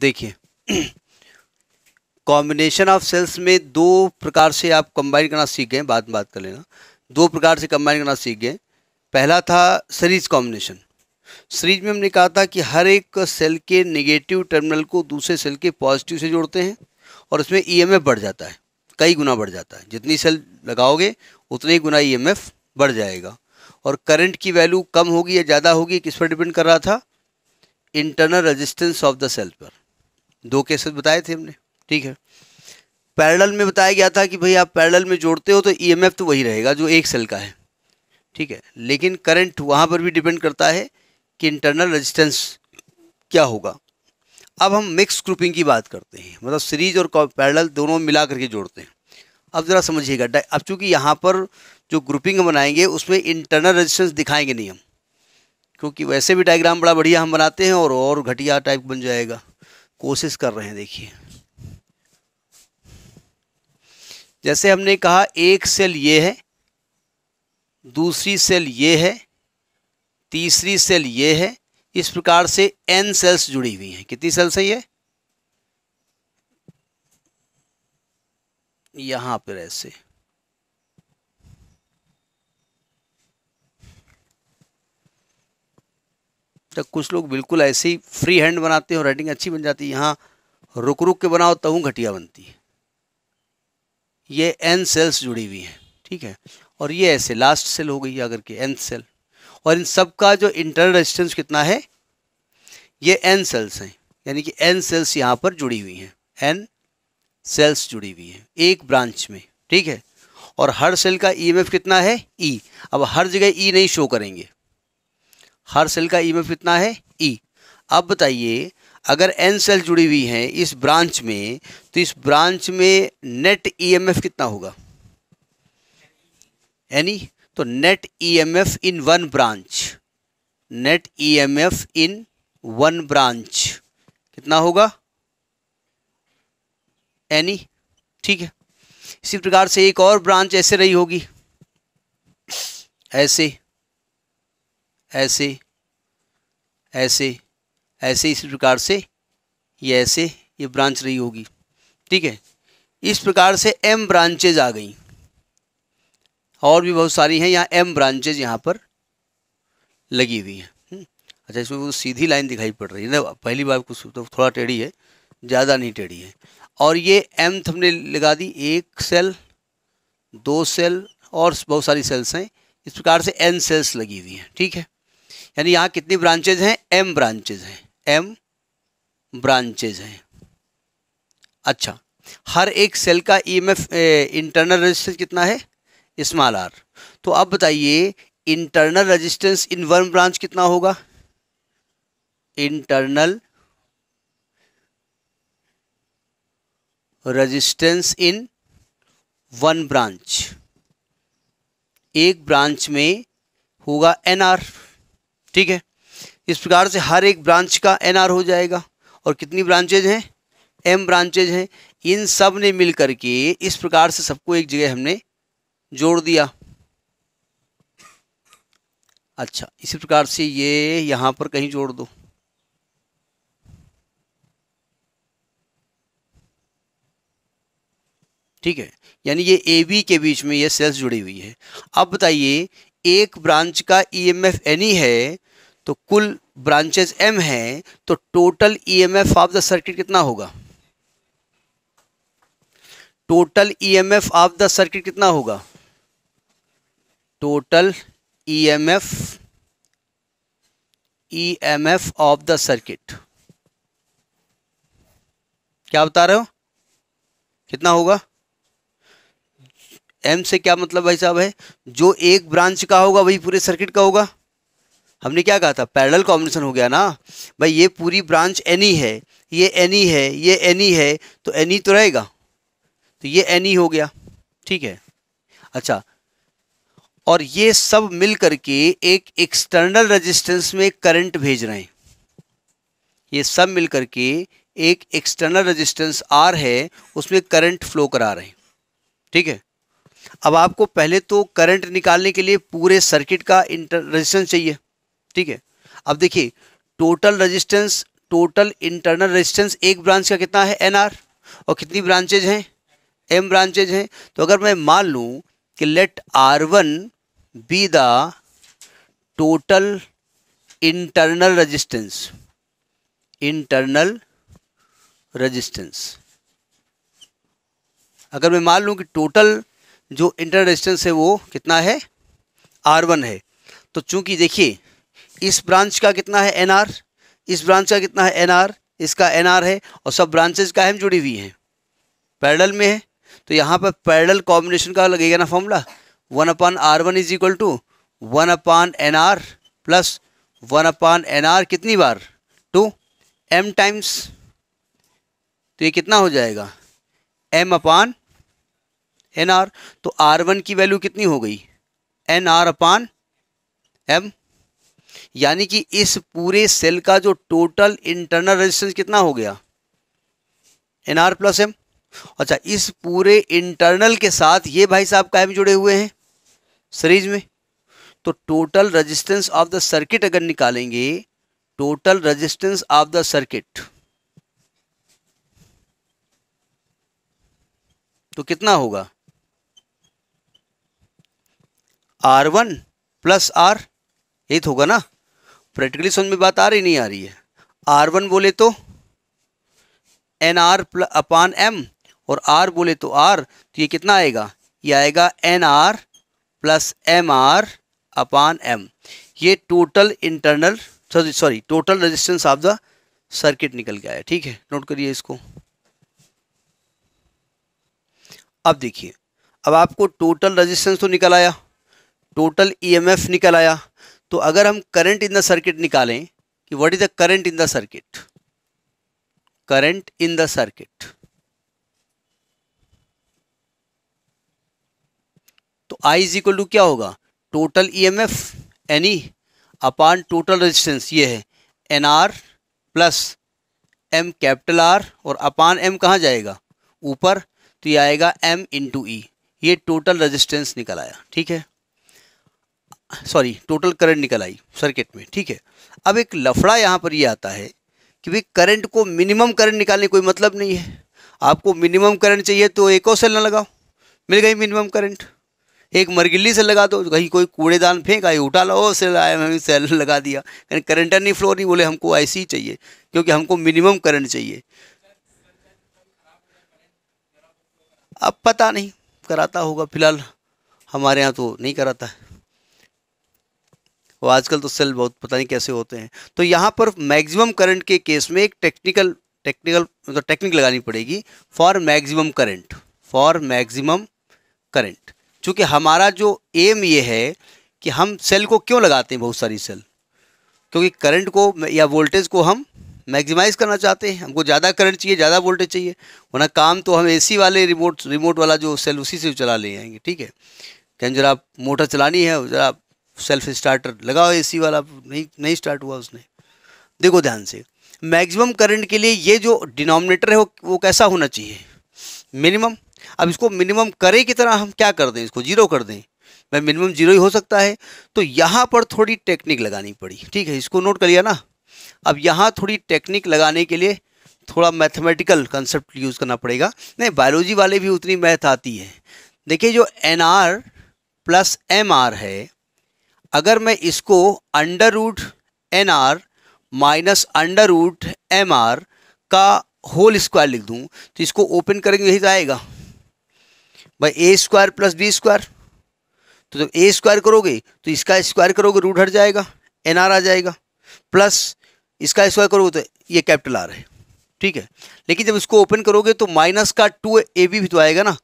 देखिए combination of sales में दो प्रकार से आप कंबाइन करना सीख गए बाद में बात कर लेना दो प्रकार से कंबाइन करना सीख गए पहला था सीरीज कॉम्बिनेशन सीरीज में हमने कहा था कि हर एक सेल के नेगेटिव टर्मिनल को दूसरे सेल के पॉजिटिव से जोड़ते हैं और उसमें ईएमएफ e बढ़ जाता है कई गुना बढ़ जाता है जितनी सेल लगाओगे उतने ही गुना ई e बढ़ जाएगा और करंट की वैल्यू कम होगी या ज़्यादा होगी किस पर डिपेंड कर रहा था internal resistance of the cell पर दो केसेस बताए थे हमने ठीक है पैरेलल में बताया गया था कि भाई आप पैरेलल में जोड़ते हो तो ईएमएफ e तो वही रहेगा जो एक सेल का है ठीक है लेकिन करंट वहाँ पर भी डिपेंड करता है कि इंटरनल रेजिस्टेंस क्या होगा अब हम मिक्स ग्रुपिंग की बात करते हैं मतलब सीरीज और पैरेलल दोनों मिला करके जोड़ते हैं अब ज़रा समझिएगा अब चूँकि यहाँ पर जो ग्रुपिंग बनाएंगे उसमें इंटरनल रेजिस्टेंस दिखाएंगे नहीं हम क्योंकि वैसे भी डायग्राम बड़ा बढ़िया हम बनाते हैं और और घटिया टाइप बन जाएगा कोशिश कर रहे हैं देखिए जैसे हमने कहा एक सेल ये है दूसरी सेल ये है तीसरी सेल ये है इस प्रकार से एन सेल्स जुड़ी हुई हैं कितनी सेल्स है ये यहां पर ऐसे जब कुछ लोग बिल्कुल ऐसे ही फ्री हैंड बनाते हैं और राइटिंग अच्छी बन जाती है यहाँ रुक रुक के बनाओ तहूँ घटिया बनती है ये एन सेल्स जुड़ी हुई हैं ठीक है और ये ऐसे लास्ट सेल हो गई अगर कि एन सेल और इन सब का जो इंटरनल रेजिस्टेंस कितना है ये एन सेल्स हैं यानी कि एन सेल्स यहाँ पर जुड़ी हुई हैं एन सेल्स जुड़ी हुई हैं एक ब्रांच में ठीक है और हर सेल का ईएमएफ e कितना है ई e. अब हर जगह ई e नहीं शो करेंगे हर सेल का ई e में कितना है ई e. अब बताइए अगर एन सेल जुड़ी हुई हैं इस ब्रांच में तो इस ब्रांच में नेट ईएमएफ e कितना होगा यानी तो net EMF in one branch net EMF in one branch कितना होगा एनी ठीक है इसी प्रकार से एक और ब्रांच ऐसे रही होगी ऐसे ऐसे ऐसे ऐसे इसी प्रकार से ये ऐसे ये ब्रांच रही होगी ठीक है इस प्रकार से एम ब्रांचेज आ गई और भी बहुत सारी हैं यहाँ एम ब्रांचेज यहाँ पर लगी हुई हैं हम्म। अच्छा इसमें वो सीधी लाइन दिखाई पड़ रही है ना पहली बार कुछ तो थोड़ा टेढ़ी है ज़्यादा नहीं टेढ़ी है और ये एम हमने लगा दी एक सेल दो सेल और बहुत सारी सेल्स हैं इस प्रकार से एन सेल्स लगी हुई हैं ठीक है यानी यहाँ कितनी ब्रांचेज हैं एम ब्रांचेज हैं एम ब्रांचेज हैं अच्छा हर एक सेल का ईएमएफ इंटरनल रेजिस्टेंस कितना है स्मॉल आर तो अब बताइए internal resistance in one branch कितना होगा internal resistance in one branch एक ब्रांच में होगा एन आर ठीक है इस प्रकार से हर एक ब्रांच का एन हो जाएगा और कितनी ब्रांचेज हैं एम ब्रांचेज हैं इन सब ने मिल करके इस प्रकार से सबको एक जगह हमने जोड़ दिया अच्छा इसी प्रकार से ये यहाँ पर कहीं जोड़ दो ठीक है यानी ये ए बी के बीच में ये सेल्स जुड़ी हुई है अब बताइए एक ब्रांच का ई एम एफ एनी है तो कुल ब्रांचेस एम है तो total EMF of the circuit कितना होगा total EMF of the circuit कितना होगा total EMF EMF of the circuit क्या बता रहे हो कितना होगा एम से क्या मतलब भाई साहब है जो एक ब्रांच का होगा वही पूरे सर्किट का होगा हमने क्या कहा था पैरेलल कॉम्बिनेशन हो गया ना भाई ये पूरी ब्रांच एनी है ये एनी है ये एनी है तो एनी तो रहेगा तो ये एनी हो गया ठीक है अच्छा और ये सब मिल करके एक एक्सटर्नल रेजिस्टेंस में करंट भेज रहे हैं ये सब मिल करके एक एक्सटर्नल रेजिस्टेंस आर है उसमें करंट फ्लो करा रहे हैं ठीक है अब आपको पहले तो करंट निकालने के लिए पूरे सर्किट का इंटर रेजिस्टेंस चाहिए ठीक है अब देखिए total resistance total internal resistance एक ब्रांच का कितना है एन आर और कितनी ब्रांचेज हैं एम ब्रांचेज हैं तो अगर मैं मान लूँ कि let R one be the total internal resistance internal resistance अगर मैं मान लूँ कि टोटल जो इंटरनल रजिस्टेंस है वो कितना है आर वन है तो चूंकि देखिए इस ब्रांच का कितना है आर इस ब्रांच का कितना है आर इसका आर है और सब ब्रांचेज का हम जुड़ी हुई हैं पैरल में है तो यहाँ पर पैरल कॉम्बिनेशन का लगेगा ना formula one upon R one is equal to one upon N R plus one upon N R कितनी बार टू एम टाइम्स तो ये कितना हो जाएगा एम अपान एन आर तो आर वन की वैल्यू कितनी हो गई एन आर अपान एम यानी कि इस पूरे सेल का जो टोटल इंटरनल रेजिस्टेंस कितना हो गया एन आर प्लस एम अच्छा इस पूरे इंटरनल के साथ ये भाई साहब कायम जुड़े हुए हैं सीरीज में तो total resistance of the circuit अगर निकालेंगे total resistance of the circuit तो कितना होगा आर वन प्लस आर यही तो होगा ना प्रैक्टिकली समझ में बात आ रही नहीं आ रही है आर वन बोले तो एन आर अपान एम और आर बोले तो आर तो ये कितना आएगा ये आएगा N R plus M R upon M ये total internal sorry sorry total resistance of the circuit निकल गया है ठीक है नोट करिए इसको अब देखिए अब आपको टोटल रेजिस्टेंस तो निकल आया टोटल ईएमएफ e निकल आया तो अगर हम करंट इन द सर्किट निकालें कि what is the current in the circuit current in the circuit तो I इज इक्वल टू क्या होगा total E M F N E upon total resistance ये है N R plus M capital R और upon M कहाँ जाएगा ऊपर तो ये आएगा एम इंटू ई ये टोटल रेजिस्टेंस निकल आया ठीक है सॉरी टोटल करंट निकल आई सर्किट में ठीक है अब एक लफड़ा यहाँ पर ये यह आता है कि भाई करंट को मिनिमम करंट निकालने कोई मतलब नहीं है आपको मिनिमम करंट चाहिए तो एक और सेल ना लगाओ मिल गई मिनिमम करंट एक मरगिल्ली से लगा दो कहीं कोई कूड़ेदान फेंक आई उठा लो सेल आया हमें सेल लगा दिया यानी करंट नहीं फ्लो नहीं बोले हमको ऐसे ही चाहिए क्योंकि हमको मिनिमम करंट चाहिए अब पता नहीं कराता होगा फिलहाल हमारे यहाँ तो नहीं कराता है वो आजकल तो सेल बहुत पता नहीं कैसे होते हैं तो यहाँ पर मैक्सिमम करंट के केस में एक टेक्निकल टेक्निकल मतलब टेक्निक लगानी पड़ेगी for maximum current for maximum current चूँकि हमारा जो एम ये है कि हम सेल को क्यों लगाते हैं बहुत सारी सेल क्योंकि करंट को या वोल्टेज को हम मैक्सिमाइज करना चाहते हैं हमको ज़्यादा करंट चाहिए ज़्यादा वोल्टेज चाहिए वरना काम तो हम एसी वाले रिमोट रिमोट वाला जो सेल उसी से चला ले आएंगे ठीक है कहीं जरा मोटर चलानी है ज़रा सेल्फ स्टार्टर लगाओ एसी वाला नहीं नहीं स्टार्ट हुआ उसने देखो ध्यान से मैक्सिमम करंट के लिए ये जो डिनोमिनेटर है वो, वो कैसा होना चाहिए मिनिमम अब इसको मिनिमम करे की तरह हम क्या कर दें इसको जीरो कर दें मैं मिनिमम जीरो ही हो सकता है तो यहाँ पर थोड़ी टेक्निक लगानी पड़ी ठीक है इसको नोट कर लिया ना अब यहाँ थोड़ी टेक्निक लगाने के लिए थोड़ा मैथमेटिकल कंसेप्ट यूज़ करना पड़ेगा नहीं बायोलॉजी वाले भी उतनी मैथ आती है देखिए जो N R plus M R है अगर मैं इसको under root N R minus under root M R का होल स्क्वायर लिख दूँ तो इसको ओपन करेंगे यही तो आएगा भाई A square plus B square तो जब ए स्क्वायर करोगे तो इसका स्क्वायर करोगे रूट हट जाएगा एन आर आ जाएगा प्लस इसका स्क्वायर करोगे तो ये कैपिटल आर है ठीक है लेकिन जब इसको ओपन करोगे तो माइनस का टू ए बी भी तो आएगा ना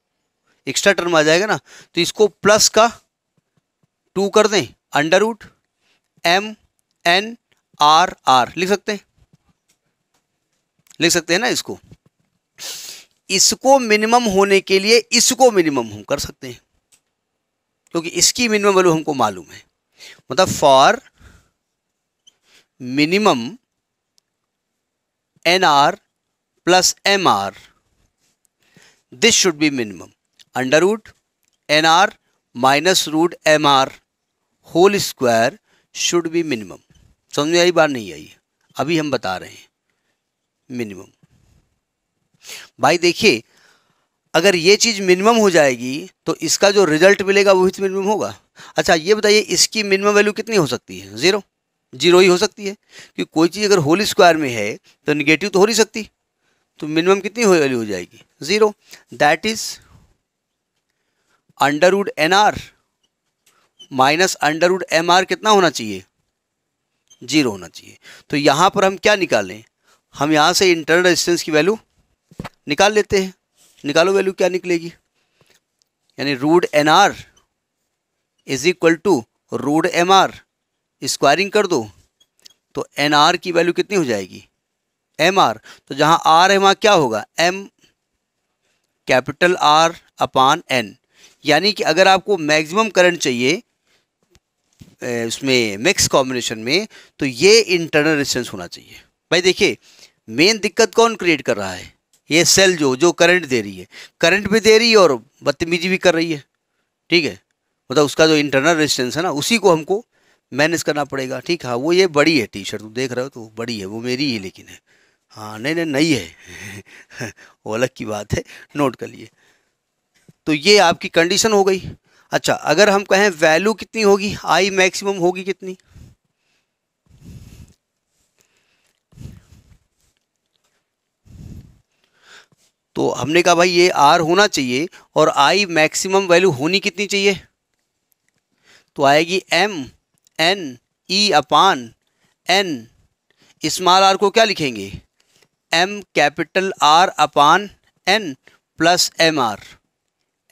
एक्स्ट्रा टर्म आ जाएगा ना तो इसको प्लस का टू कर दें under root M N R R लिख सकते हैं लिख सकते हैं ना इसको इसको मिनिमम होने के लिए इसको मिनिमम हम कर सकते हैं क्योंकि इसकी मिनिमम वैल्यू हमको मालूम है मतलब for minimum N R plus M R this should be minimum under root N R minus root M R whole square should be minimum समझ में आई बार नहीं आई अभी हम बता रहे हैं मिनिमम भाई देखिए अगर ये चीज़ मिनिमम हो जाएगी तो इसका जो रिजल्ट मिलेगा वही तो मिनिमम होगा अच्छा ये बताइए इसकी मिनिमम वैल्यू कितनी हो सकती है ज़ीरो जीरो ही हो सकती है कि कोई चीज़ अगर होल स्क्वायर में है तो निगेटिव तो हो नहीं सकती तो मिनिमम कितनी वैल्यू हो जाएगी zero that is under root N R minus under root M R कितना होना चाहिए जीरो होना चाहिए तो यहाँ पर हम क्या निकालें हम यहाँ से इंटरनल रेजिस्टेंस की वैल्यू निकाल लेते हैं निकालो वैल्यू क्या निकलेगी यानी root N R is equal to root M R squaring कर दो तो एन आर की वैल्यू कितनी हो जाएगी एम आर तो जहाँ आर है वहाँ क्या होगा M capital R upon N यानी कि अगर आपको मैक्सिमम करंट चाहिए उसमें मिक्स कॉम्बिनेशन में तो ये इंटरनल रेजिस्टेंस होना चाहिए भाई देखिए मेन दिक्कत कौन क्रिएट कर रहा है ये सेल जो जो करंट दे रही है करंट भी दे रही है और बदतमीजी भी कर रही है ठीक है मतलब उसका जो इंटरनल रेजिस्टेंस है ना उसी को हमको मैनेज करना पड़ेगा ठीक है हाँ, वो ये बड़ी है टी शर्ट देख रहे हो तो बड़ी है वो मेरी ही लेकिन है हाँ नहीं नहीं नहीं है वो अलग की बात है नोट कर लिए तो ये आपकी कंडीशन हो गई अच्छा अगर हम कहें वैल्यू कितनी होगी आई मैक्सिमम होगी कितनी तो हमने कहा भाई ये आर होना चाहिए और आई मैक्सिमम वैल्यू होनी कितनी चाहिए तो आएगी M N E upon N small R को क्या लिखेंगे M capital R upon N plus M R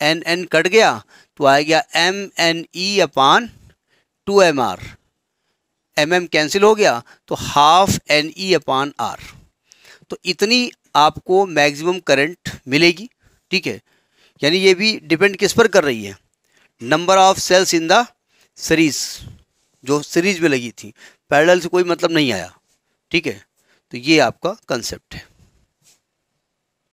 N N cut गया तो आ गया M N E upon two M R M M cancel हो गया तो half N E upon R तो इतनी आपको मैक्सिमम करंट मिलेगी ठीक है यानी ये भी डिपेंड किस पर कर रही है number of cells in the series जो सीरीज में लगी थी पैरेलल से कोई मतलब नहीं आया ठीक है तो ये आपका कंसेप्ट है